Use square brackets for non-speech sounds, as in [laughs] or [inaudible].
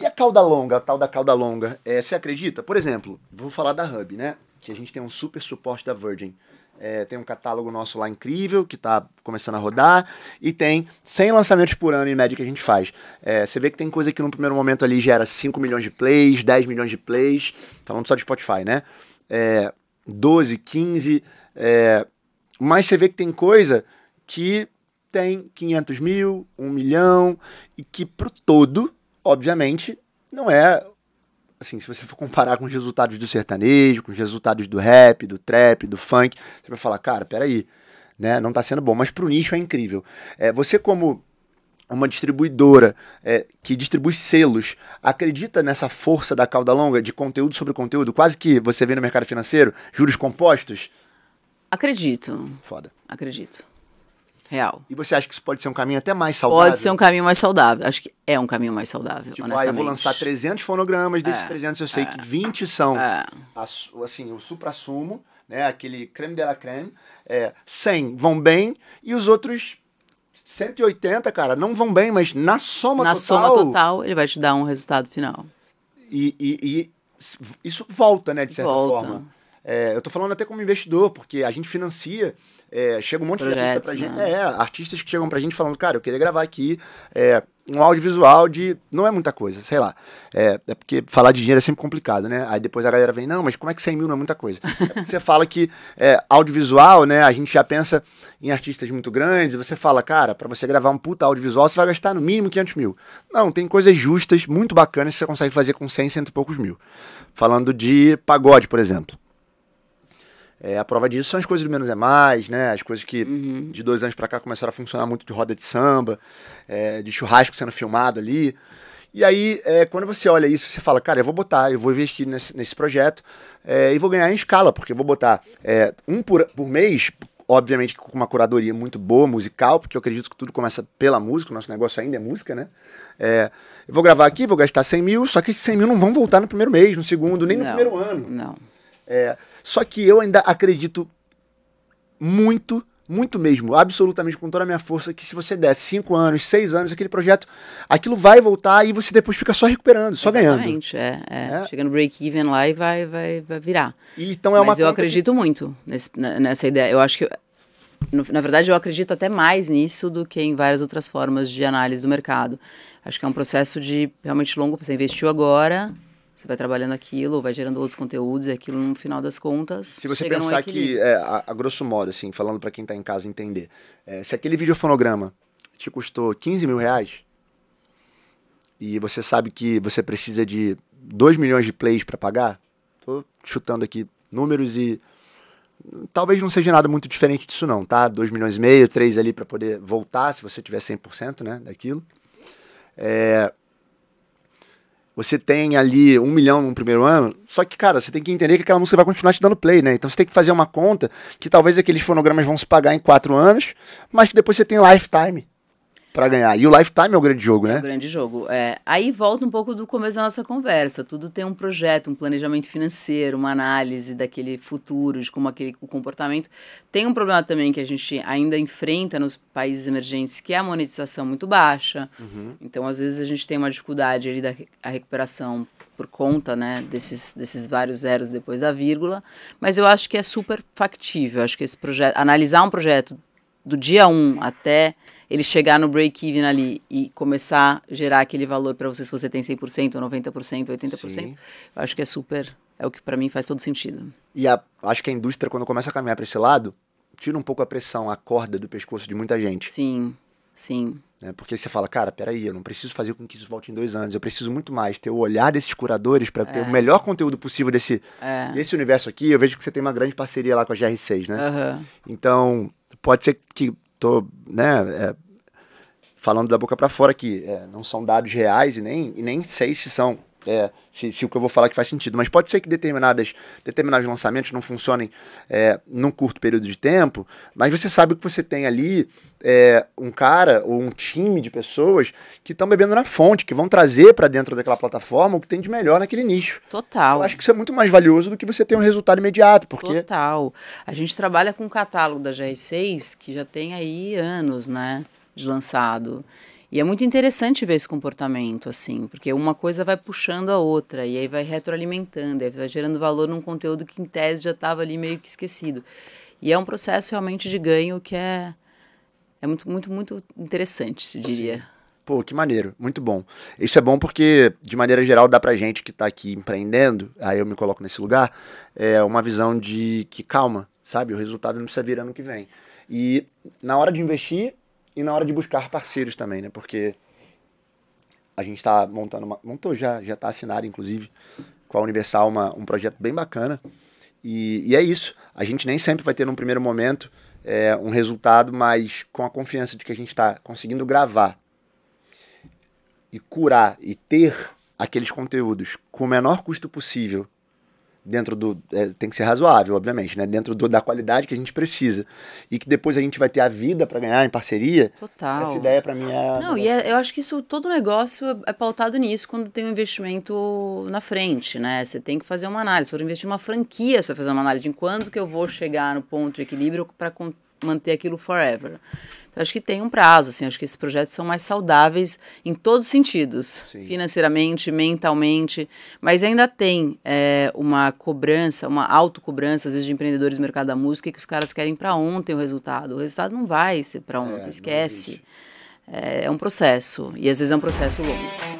E a cauda longa, a tal da cauda longa? É, você acredita? Por exemplo, vou falar da Hub, né? Que a gente tem um super suporte da Virgin. É, tem um catálogo nosso lá incrível, que está começando a rodar, e tem 100 lançamentos por ano em média que a gente faz. É, você vê que tem coisa que no primeiro momento ali gera 5 milhões de plays, 10 milhões de plays, falando só de Spotify, né? É, 12, 15, é, mas você vê que tem coisa que tem 500 mil, 1 milhão, e que pro todo obviamente, não é assim, se você for comparar com os resultados do sertanejo, com os resultados do rap, do trap, do funk, você vai falar, cara, peraí, né, não tá sendo bom, mas pro nicho é incrível. É, você como uma distribuidora é, que distribui selos, acredita nessa força da cauda longa de conteúdo sobre conteúdo, quase que você vê no mercado financeiro, juros compostos? Acredito. Foda. Acredito real. E você acha que isso pode ser um caminho até mais saudável? Pode ser um caminho mais saudável. Acho que é um caminho mais saudável, tipo, honestamente. Ah, eu vou lançar 300 fonogramas, desses é, 300 eu sei é, que 20 são, é. assim, o supra-sumo, né, aquele creme de la creme. É, 100 vão bem e os outros 180, cara, não vão bem, mas na soma na total... Na soma total, ele vai te dar um resultado final. E, e, e isso volta, né, de certa volta. forma é, eu tô falando até como investidor, porque a gente financia, é, chega um monte Projetos, de artista pra né? gente. É, artistas que chegam pra gente falando, cara, eu queria gravar aqui é, um audiovisual de. Não é muita coisa, sei lá. É, é, porque falar de dinheiro é sempre complicado, né? Aí depois a galera vem, não, mas como é que 100 mil não é muita coisa? [laughs] É você fala que é, audiovisual, né? A gente já pensa em artistas muito grandes, você fala, cara, para você gravar um puta audiovisual, você vai gastar no mínimo 500 mil. Não, tem coisas justas, muito bacanas, que você consegue fazer com 100, cento e poucos mil. Falando de pagode, por exemplo. É, a prova disso são as coisas do menos é mais, né? As coisas que uhum. de dois anos para cá começaram a funcionar muito de roda de samba, é, de churrasco sendo filmado ali. E aí, é, quando você olha isso, você fala, cara, eu vou botar, eu vou investir nesse, nesse projeto é, e vou ganhar em escala, porque eu vou botar é, um por, por mês, obviamente com uma curadoria muito boa, musical, porque eu acredito que tudo começa pela música, o nosso negócio ainda é música, né? É, eu vou gravar aqui, vou gastar 100 mil, só que esses 100 mil não vão voltar no primeiro mês, no segundo, nem não, no primeiro ano. Não. É, só que eu ainda acredito muito, muito mesmo, absolutamente com toda a minha força, que se você der 5 anos, 6 anos, aquele projeto, aquilo vai voltar e você depois fica só recuperando, só Exatamente, ganhando. É, é. é. Chega no break-even lá e vai, vai, vai virar. E, então é Mas eu acredito que... muito nesse, nessa ideia. Eu acho que. No, na verdade, eu acredito até mais nisso do que em várias outras formas de análise do mercado. Acho que é um processo de realmente longo. Você investiu agora, você vai trabalhando aquilo, vai gerando outros conteúdos e aquilo, no final das contas. Se você pensar que, é, a, a, grosso modo, assim, falando para quem está em casa entender, é, se aquele videofonograma te custou 15 mil reais e você sabe que você precisa de 2 milhões de plays para pagar, tô chutando aqui números e talvez não seja nada muito diferente disso não, tá? 2 milhões e meio, 3 ali para poder voltar, se você tiver 100%, né, daquilo. É, você tem ali um milhão no primeiro ano, só que, cara, você tem que entender que aquela música vai continuar te dando play, né? Então você tem que fazer uma conta que talvez aqueles fonogramas vão se pagar em quatro anos, mas que depois você tem lifetime para ganhar. E o Lifetime é o grande jogo, né? É o grande jogo. É. Aí volta um pouco do começo da nossa conversa. Tudo tem um projeto, um planejamento financeiro, uma análise daquele futuro, de como aquele o comportamento. Tem um problema também que a gente ainda enfrenta nos países emergentes, que é a monetização muito baixa. Uhum. Então, às vezes, a gente tem uma dificuldade ali da a recuperação por conta né, desses, desses vários zeros depois da vírgula. Mas eu acho que é super factível. acho que esse projeto, analisar um projeto do dia 1 um até ele chegar no break-even ali e começar a gerar aquele valor para você se você tem 100%, 90%, 80%, Sim. eu acho que é super, é o que para mim faz todo sentido. E a, acho que a indústria, quando começa a caminhar para esse lado, tira um pouco a pressão, a corda do pescoço de muita gente. Sim, sim. É, porque você fala, cara, peraí, eu não preciso fazer com que isso volte em dois anos, eu preciso muito mais ter o olhar desses curadores para ter é. o melhor conteúdo possível desse, é. desse universo aqui. Eu vejo que você tem uma grande parceria lá com a GR6, né? Uhum. Então, pode ser que tô, né, é, falando da boca para fora que é, não são dados reais e nem, e nem sei se são é, se, se, o que eu vou falar que faz sentido, mas pode ser que determinadas, determinados lançamentos não funcionem é, num curto período de tempo, mas você sabe que você tem ali é, um cara ou um time de pessoas que estão bebendo na fonte, que vão trazer para dentro daquela plataforma o que tem de melhor naquele nicho. Total. Eu acho que isso é muito mais valioso do que você ter um resultado imediato, porque... Total. A gente trabalha com o catálogo da GR6 que já tem aí anos, né? de lançado. E é muito interessante ver esse comportamento, assim, porque uma coisa vai puxando a outra, e aí vai retroalimentando, aí vai gerando valor num conteúdo que em tese já estava ali meio que esquecido. E é um processo realmente de ganho que é, é muito, muito, muito interessante, se diria. Pô, que maneiro, muito bom. Isso é bom porque, de maneira geral, dá pra gente que está aqui empreendendo, aí eu me coloco nesse lugar, é uma visão de que calma, sabe? O resultado não precisa vir ano que vem. E na hora de investir, e na hora de buscar parceiros também, né? Porque a gente está montando uma, montou já, já está assinado inclusive com a Universal uma, um projeto bem bacana e, e é isso. A gente nem sempre vai ter num primeiro momento é, um resultado, mas com a confiança de que a gente está conseguindo gravar e curar e ter aqueles conteúdos com o menor custo possível dentro do. É, tem que ser razoável, obviamente, né? Dentro do, da qualidade que a gente precisa. E que depois a gente vai ter a vida para ganhar em parceria. Total. Essa ideia para mim é. Não, e é, eu acho que isso, todo negócio é, é pautado nisso quando tem um investimento na frente, né? Você tem que fazer uma análise. Se for investir uma franquia, você vai fazer uma análise de quando que eu vou chegar no ponto de equilíbrio para manter aquilo forever. Então, acho que tem um prazo, assim, acho que esses projetos são mais saudáveis em todos os sentidos, Sim. financeiramente, mentalmente, mas ainda tem é, uma cobrança, uma autocobrança, às vezes, de empreendedores do mercado da música, que os caras querem para ontem o resultado. O resultado não vai ser para ontem, é, esquece. É, é um processo, e às vezes é um processo longo.